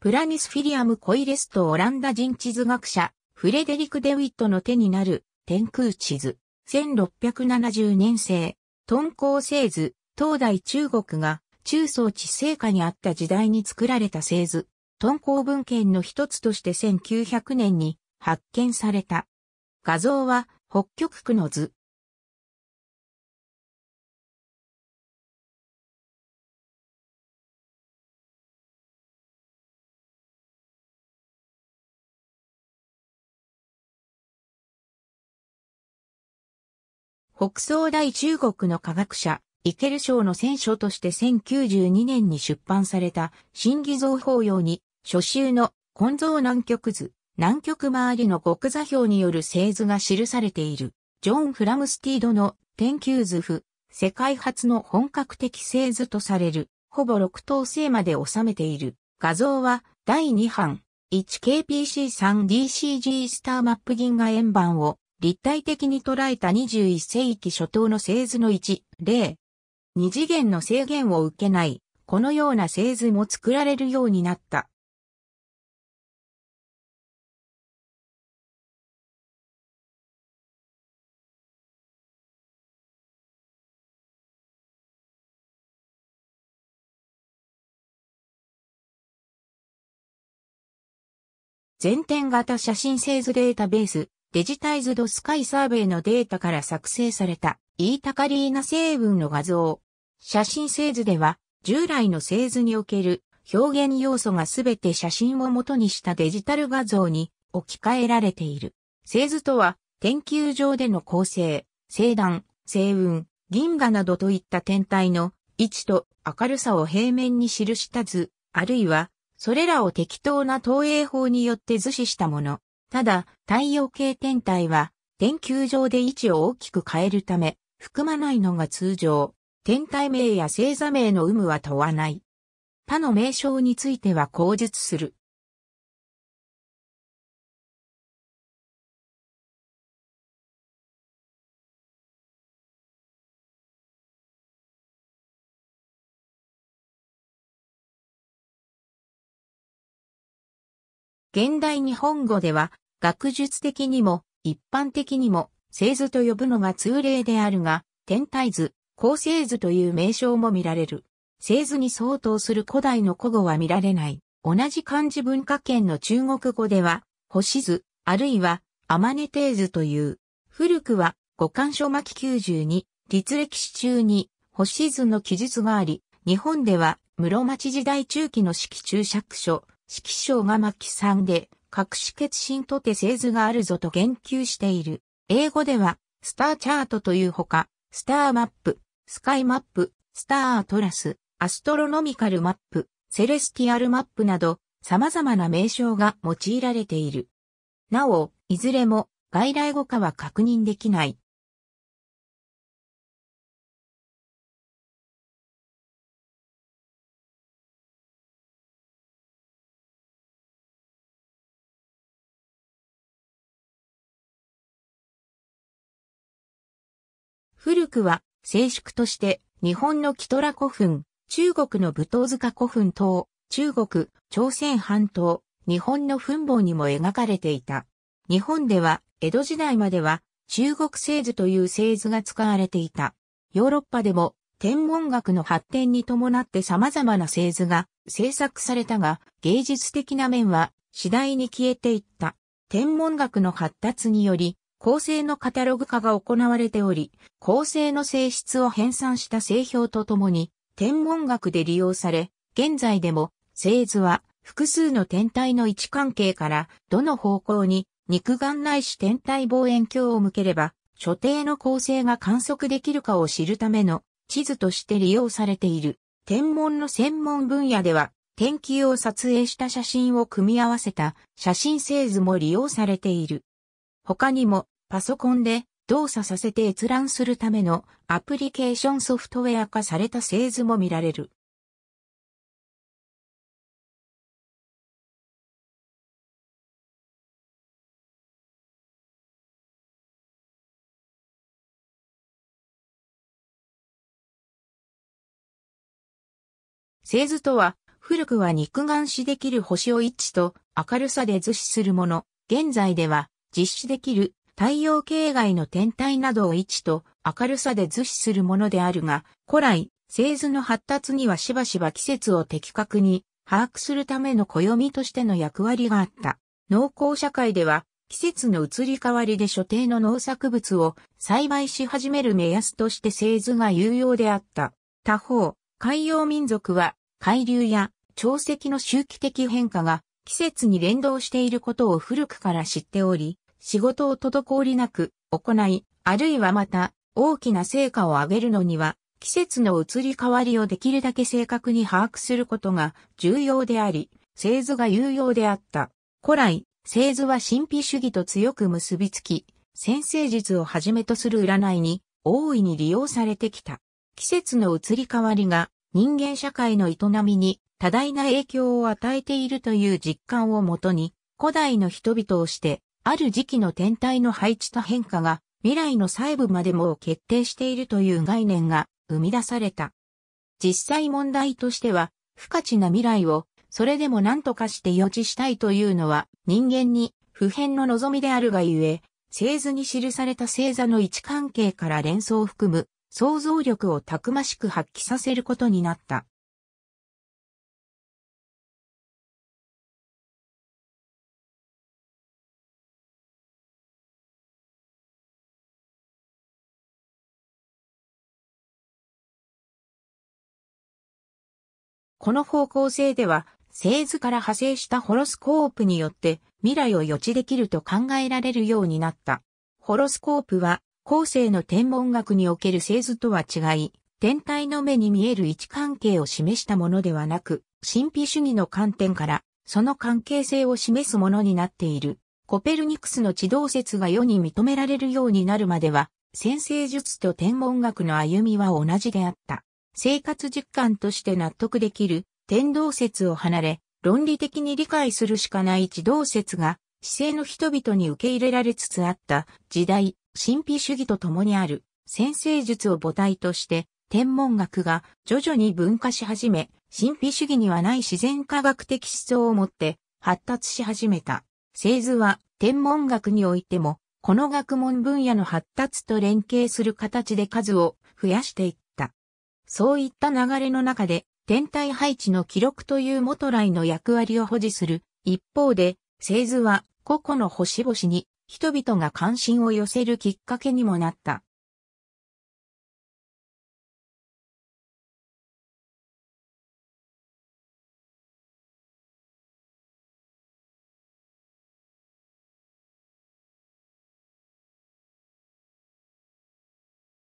プラニス・フィリアム・コイレスト・オランダ人地図学者、フレデリク・デウィットの手になる、天空地図。1670年生、敦煌製図、東大中国が中層地成下にあった時代に作られた製図、敦煌文献の一つとして1900年に発見された。画像は北極区の図、北総大中国の科学者、イケル賞の選書として1092年に出版された、新偽造法要に、初秋の根造南極図、南極周りの極座標による製図が記されている、ジョン・フラムスティードの天球図譜、世界初の本格的製図とされる、ほぼ六等星まで収めている。画像は、第2版、1KPC3DCG スターマップ銀河円盤を立体的に捉えた21世紀初頭の製図の1、例。二次元の制限を受けない、このような製図も作られるようになった。全点型写真製図データベースデジタイズドスカイサーベイのデータから作成されたイータカリーナ成分の画像。写真製図では従来の製図における表現要素がすべて写真を元にしたデジタル画像に置き換えられている。製図とは研究上での構成、星団、星雲、銀河などといった天体の位置と明るさを平面に記した図、あるいはそれらを適当な投影法によって図示したもの。ただ、太陽系天体は、天球上で位置を大きく変えるため、含まないのが通常。天体名や星座名の有無は問わない。他の名称については口述する。現代日本語では、学術的にも、一般的にも、星図と呼ぶのが通例であるが、天体図、構成図という名称も見られる。星図に相当する古代の古語は見られない。同じ漢字文化圏の中国語では、星図、あるいは、アマネテー図という。古くは、五漢書巻92、立歴史中に、星図の記述があり、日本では、室町時代中期の式注釈書、色章が巻さんで、隠し決心とて製図があるぞと言及している。英語では、スターチャートというほか、スターマップ、スカイマップ、スターアトラス、アストロノミカルマップ、セレスティアルマップなど、様々な名称が用いられている。なお、いずれも、外来語化は確認できない。古くは、静粛として、日本のキトラ古墳、中国の武闘塚古墳等、中国、朝鮮半島、日本の墳墓にも描かれていた。日本では、江戸時代までは、中国製図という製図が使われていた。ヨーロッパでも、天文学の発展に伴って様々な製図が制作されたが、芸術的な面は次第に消えていった。天文学の発達により、構成のカタログ化が行われており、構成の性質を編纂した製表とともに、天文学で利用され、現在でも、製図は複数の天体の位置関係からどの方向に肉眼ないし天体望遠鏡を向ければ、所定の構成が観測できるかを知るための地図として利用されている。天文の専門分野では、天気を撮影した写真を組み合わせた写真製図も利用されている。他にも、パソコンで動作させて閲覧するためのアプリケーションソフトウェア化された製図も見られる。製図とは、古くは肉眼視できる星を位置と明るさで図示するもの、現在では実施できる太陽系外の天体などを位置と明るさで図示するものであるが、古来、製図の発達にはしばしば季節を的確に把握するための暦としての役割があった。農耕社会では、季節の移り変わりで所定の農作物を栽培し始める目安として製図が有用であった。他方、海洋民族は海流や潮汐の周期的変化が季節に連動していることを古くから知っており、仕事を滞りなく行い、あるいはまた大きな成果を上げるのには、季節の移り変わりをできるだけ正確に把握することが重要であり、製図が有用であった。古来、製図は神秘主義と強く結びつき、先生術をはじめとする占いに大いに利用されてきた。季節の移り変わりが人間社会の営みに多大な影響を与えているという実感をもとに、古代の人々をしてある時期の天体の配置と変化が未来の細部までもを決定しているという概念が生み出された。実際問題としては、不可知な未来をそれでも何とかして予知したいというのは人間に普遍の望みであるがゆえ、製図に記された星座の位置関係から連想を含む想像力をたくましく発揮させることになった。この方向性では、製図から派生したホロスコープによって未来を予知できると考えられるようになった。ホロスコープは、後世の天文学における製図とは違い、天体の目に見える位置関係を示したものではなく、神秘主義の観点から、その関係性を示すものになっている。コペルニクスの地動説が世に認められるようになるまでは、先生術と天文学の歩みは同じであった。生活実感として納得できる天動説を離れ、論理的に理解するしかない地動説が、市政の人々に受け入れられつつあった時代、神秘主義と共にある先生術を母体として、天文学が徐々に分化し始め、神秘主義にはない自然科学的思想を持って発達し始めた。製図は天文学においても、この学問分野の発達と連携する形で数を増やしていっそういった流れの中で、天体配置の記録という元来の役割を保持する。一方で、製図は個々の星々に人々が関心を寄せるきっかけにもなった。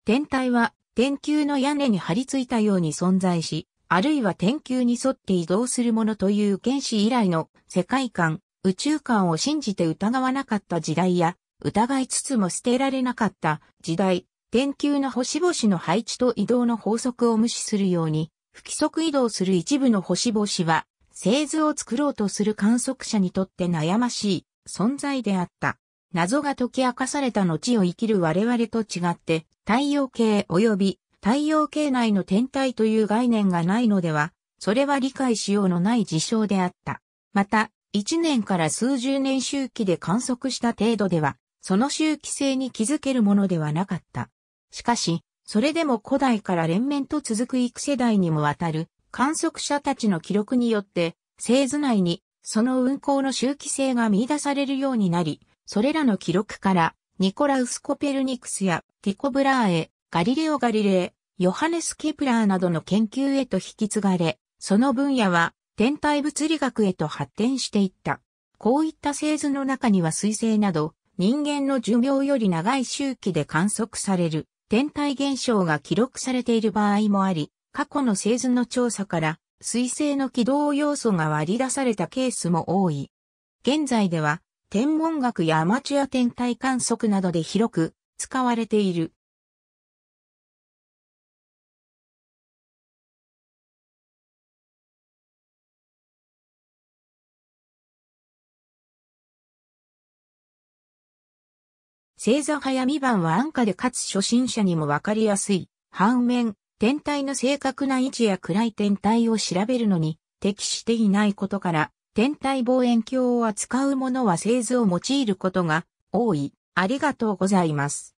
天体は天球の屋根に張り付いたように存在し、あるいは天球に沿って移動するものという原始以来の世界観、宇宙観を信じて疑わなかった時代や、疑いつつも捨てられなかった時代、天球の星々の配置と移動の法則を無視するように、不規則移動する一部の星々は、製図を作ろうとする観測者にとって悩ましい存在であった。謎が解き明かされた後を生きる我々と違って、太陽系及び太陽系内の天体という概念がないのでは、それは理解しようのない事象であった。また、一年から数十年周期で観測した程度では、その周期性に気づけるものではなかった。しかし、それでも古代から連綿と続く幾世代にもわたる観測者たちの記録によって、製図内にその運行の周期性が見出されるようになり、それらの記録から、ニコラウス・コペルニクスやティコ・ブラーエ、ガリレオ・ガリレイ、ヨハネス・ケプラーなどの研究へと引き継がれ、その分野は天体物理学へと発展していった。こういった製図の中には水星など、人間の寿命より長い周期で観測される天体現象が記録されている場合もあり、過去の製図の調査から水星の軌道要素が割り出されたケースも多い。現在では天文学やアマチュア天体観測などで広く使われている。星座早見版は安価でかつ初心者にもわかりやすい。反面、天体の正確な位置や暗い天体を調べるのに適していないことから、天体望遠鏡を扱うものは製図を用いることが多い。ありがとうございます。